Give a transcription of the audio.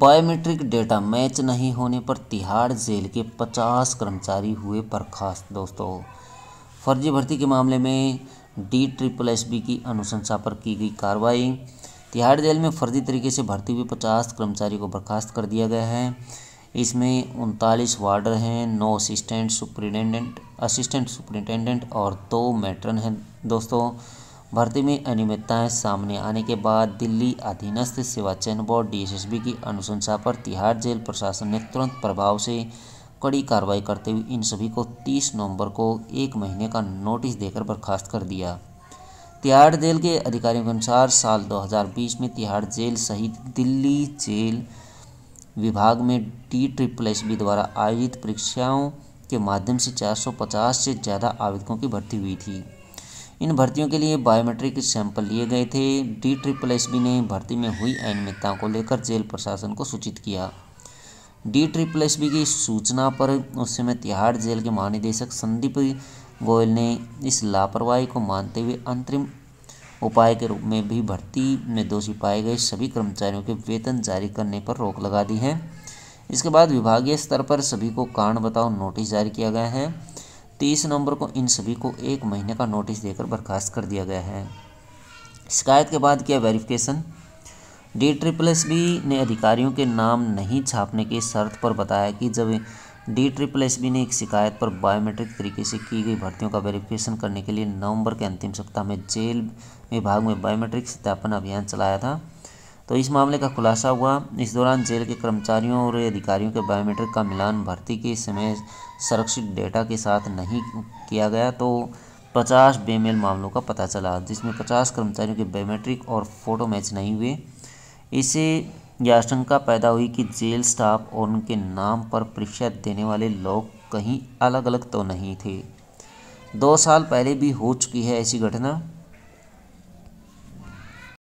biometric data match नहीं होने पर तिहाड़ जेल के 50 कर्मचारी हुए बर्खास्त दोस्तों फर्जी भर्ती के मामले में डी ट्रिपल एस बी की अनुशंसा पर की गई कार्रवाई तिहाड़ जेल में फर्जी तरीके से भर्ती हुए 50 कर्मचारी को बर्खास्त कर दिया गया है इसमें उनतालीस वार्डर हैं नौ असिस्टेंट सुप्रिटेंडेंट असिस्टेंट सुप्रिटेंडेंट और दो मैट्रन हैं दोस्तों भर्ती में अनियमितताएं सामने आने के बाद दिल्ली अधीनस्थ सेवा चयन बोर्ड डीएसएसबी की अनुशंसा पर तिहाड़ जेल प्रशासन ने तुरंत प्रभाव से कड़ी कार्रवाई करते हुए इन सभी को 30 नवंबर को एक महीने का नोटिस देकर बर्खास्त कर दिया तिहाड़ जेल के अधिकारियों के अनुसार साल 2020 में तिहाड़ जेल सहित दिल्ली जेल विभाग में डी ट्रिपल एस बी द्वारा आयोजित परीक्षाओं के माध्यम से 450 से ज़्यादा आवेदकों की भर्ती हुई थी इन भर्तियों के लिए बायोमेट्रिक सैंपल लिए गए थे डी ट्रिपल एस बी ने भर्ती में हुई अनियमितता को लेकर जेल प्रशासन को सूचित किया डी ट्रिपल एस बी की सूचना पर उस समय तिहाड़ जेल के महानिदेशक संदीप गोयल ने इस लापरवाही को मानते हुए अंतरिम उपाय के रूप में भी भर्ती में दोषी पाए गए सभी कर्मचारियों के वेतन जारी करने पर रोक लगा दी है इसके बाद विभागीय स्तर पर सभी को कारण बताओ नोटिस जारी किया गया है तीस नवंबर को इन सभी को एक महीने का नोटिस देकर बर्खास्त कर दिया गया है शिकायत के बाद किया verification D triple S B ने अधिकारियों के नाम नहीं छापने की शर्त पर बताया कि जब डी ट्रिपल एस बी ने एक शिकायत पर बायोमेट्रिक तरीके से की गई भर्तियों का वेरिफिकेशन करने के लिए नवंबर के अंतिम सप्ताह में जेल विभाग में बायोमेट्रिक सत्यापन अभियान चलाया था तो इस मामले का खुलासा हुआ इस दौरान जेल के कर्मचारियों और अधिकारियों के बायोमेट्रिक का मिलान भर्ती के समय संरक्षित डेटा के साथ नहीं किया गया तो 50 बेमेल मामलों का पता चला जिसमें 50 कर्मचारियों के बायोमेट्रिक और फोटो मैच नहीं हुए इससे यह आशंका पैदा हुई कि जेल स्टाफ और उनके नाम पर परीक्षा देने वाले लोग कहीं अलग अलग तो नहीं थे दो साल पहले भी हो चुकी है ऐसी घटना